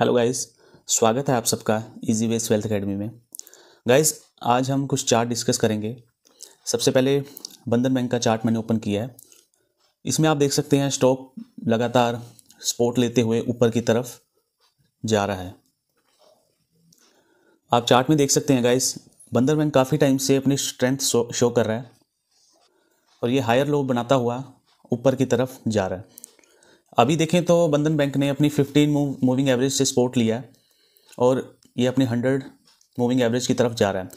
hello guys स्वागत है आप सबका इजी वेस वेल्थ अकेडमी में गाइस आज हम कुछ चार्ट डिस्कस करेंगे सबसे पहले बंधन बैंक का चार्ट मैंने ओपन किया है इसमें आप देख सकते हैं स्टॉक लगातार स्पोर्ट लेते हुए ऊपर की तरफ जा रहा है आप चार्ट में देख सकते हैं गाइस बंधन बैंक काफ़ी टाइम से अपनी स्ट्रेंथ शो, शो कर रहा है और ये हायर लो बनाता हुआ ऊपर की तरफ जा रहा है अभी देखें तो बंधन बैंक ने अपनी फिफ्टीन मूविंग एवरेज से सपोर्ट लिया है और ये अपनी हंड्रेड मूविंग एवरेज की तरफ जा रहा है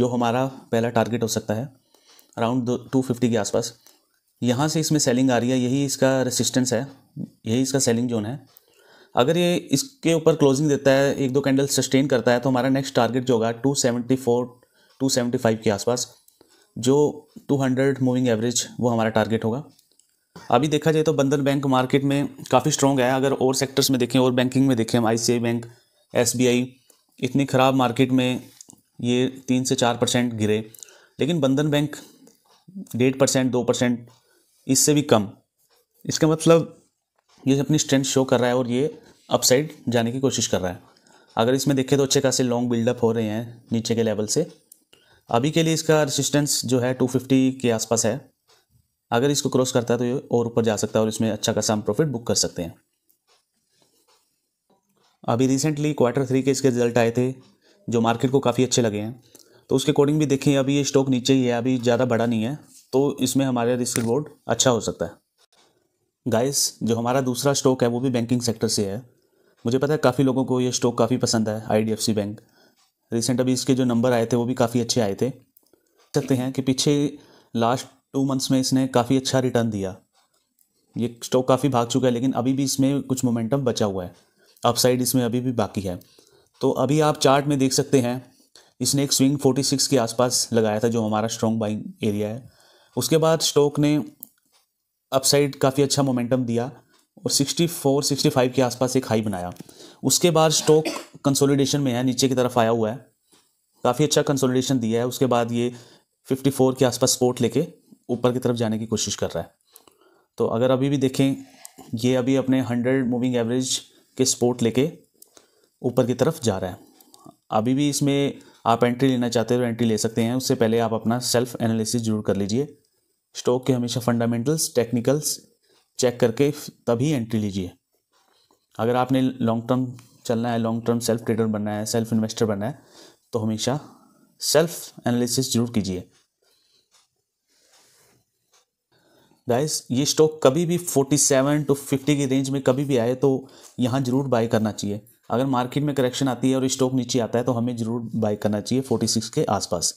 जो हमारा पहला टारगेट हो सकता है अराउंड टू फिफ्टी के आसपास यहाँ से इसमें सेलिंग आ रही है यही इसका रेसिस्टेंस है यही इसका सेलिंग जोन है अगर ये इसके ऊपर क्लोजिंग देता है एक दो कैंडल सस्टेन करता है तो हमारा नेक्स्ट टारगेट जो होगा two seventy four two seventy five के आसपास जो टू हंड्रेड मूविंग एवरेज वो हमारा टारगेट होगा अभी देखा जाए तो बंधन बैंक मार्केट में काफ़ी स्ट्रॉन्ग है अगर और सेक्टर्स में देखें और बैंकिंग में देखें हम आई बैंक एस इतनी ख़राब मार्केट में ये तीन से चार परसेंट गिरे लेकिन बंधन बैंक डेढ़ परसेंट दो परसेंट इससे भी कम इसका मतलब ये अपनी स्ट्रेंथ शो कर रहा है और ये अपसाइड जाने की कोशिश कर रहा है अगर इसमें देखें तो अच्छे खासे लॉन्ग बिल्डअप हो रहे हैं नीचे के लेवल से अभी के लिए इसका रेसिस्टेंस जो है 250 के आसपास है अगर इसको क्रॉस करता है तो ये और ऊपर जा सकता है और इसमें अच्छा खासा हम प्रॉफिट बुक कर सकते हैं अभी रिसेंटली क्वार्टर थ्री के इसके रिजल्ट आए थे जो मार्केट को काफ़ी अच्छे लगे हैं तो उसके अकॉर्डिंग भी देखें अभी ये स्टॉक नीचे ही है अभी ज़्यादा बड़ा नहीं है तो इसमें हमारा रिस्क रिवॉर्ड अच्छा हो सकता है गाइस जो हमारा दूसरा स्टॉक है वो भी बैंकिंग सेक्टर से है मुझे पता है काफ़ी लोगों को ये स्टॉक काफ़ी पसंद है आई बैंक रिसेंट अभी इसके जो नंबर आए थे वो भी काफ़ी अच्छे आए थे सकते हैं कि पीछे लास्ट टू मंथ्स में इसने काफ़ी अच्छा रिटर्न दिया ये स्टॉक काफ़ी भाग चुका है लेकिन अभी भी इसमें कुछ मोमेंटम बचा हुआ है अपसाइड इसमें अभी भी बाकी है तो अभी आप चार्ट में देख सकते हैं इसने एक स्विंग 46 के आसपास लगाया था जो हमारा स्ट्रॉन्ग बाइंग एरिया है उसके बाद स्टॉक ने अपसाइड काफ़ी अच्छा मोमेंटम दिया और 64 65 के आसपास एक हाई बनाया उसके बाद स्टॉक कंसोलिडेशन में है नीचे की तरफ आया हुआ है काफ़ी अच्छा कंसोलिडेशन दिया है उसके बाद ये 54 के आसपास स्पोर्ट लेके ऊपर की तरफ जाने की कोशिश कर रहा है तो अगर अभी भी देखें ये अभी अपने हंड्रेड मूविंग एवरेज के स्पोर्ट लेके ऊपर की तरफ जा रहा है अभी भी इसमें आप एंट्री लेना चाहते हो तो एंट्री ले सकते हैं उससे पहले आप अपना सेल्फ एनालिसिस जरूर कर लीजिए स्टॉक के हमेशा फंडामेंटल्स टेक्निकल्स चेक करके तभी एंट्री लीजिए अगर आपने लॉन्ग टर्म चलना है लॉन्ग टर्म सेल्फ ट्रेडर बनना है सेल्फ इन्वेस्टर बनना है तो हमेशा सेल्फ एनालिसिस जरूर कीजिए गाइस ये स्टॉक कभी भी 47 टू 50 की रेंज में कभी भी आए तो यहाँ जरूर बाई करना चाहिए अगर मार्केट में करेक्शन आती है और स्टॉक नीचे आता है तो हमें जरूर बाई करना चाहिए 46 के आसपास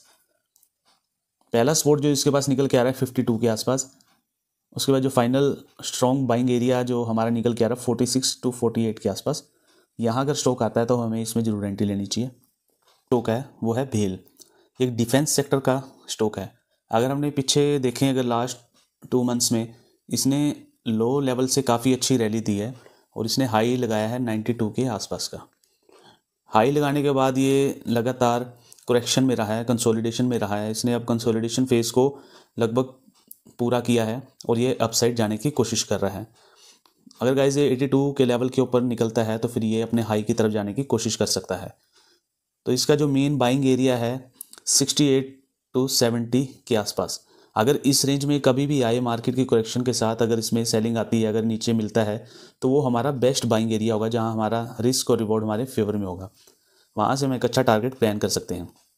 पहला स्पोर्ट जो इसके पास निकल के आ रहा है 52 के आसपास उसके बाद जो फाइनल स्ट्रॉन्ग बाइंग एरिया जो हमारा निकल के आ रहा है forty six to forty eight के आसपास यहाँ अगर स्टॉक आता है तो हमें इसमें जरूर एंट्री लेनी चाहिए स्टॉक है वो है भेल एक डिफेंस सेक्टर का स्टॉक है अगर हमने पीछे देखें अगर लास्ट टू मंथ्स में इसने लो लेवल से काफ़ी अच्छी रैली दी है और इसने हाई लगाया है 92 के आसपास का हाई लगाने के बाद ये लगातार करेक्शन में रहा है कंसोलिडेशन में रहा है इसने अब कंसोलिडेशन फेज़ को लगभग पूरा किया है और ये अपसाइड जाने की कोशिश कर रहा है अगर गाइज ये 82 के लेवल के ऊपर निकलता है तो फिर ये अपने हाई की तरफ जाने की कोशिश कर सकता है तो इसका जो मेन बाइंग एरिया है 68 टू सेवेंटी के आसपास अगर इस रेंज में कभी भी आए मार्केट की करेक्शन के साथ अगर इसमें सेलिंग आती है अगर नीचे मिलता है तो वो हमारा बेस्ट बाइंग एरिया होगा जहाँ हमारा रिस्क और रिवॉर्ड हमारे फेवर में होगा वहाँ से हम एक अच्छा टारगेट प्लान कर सकते हैं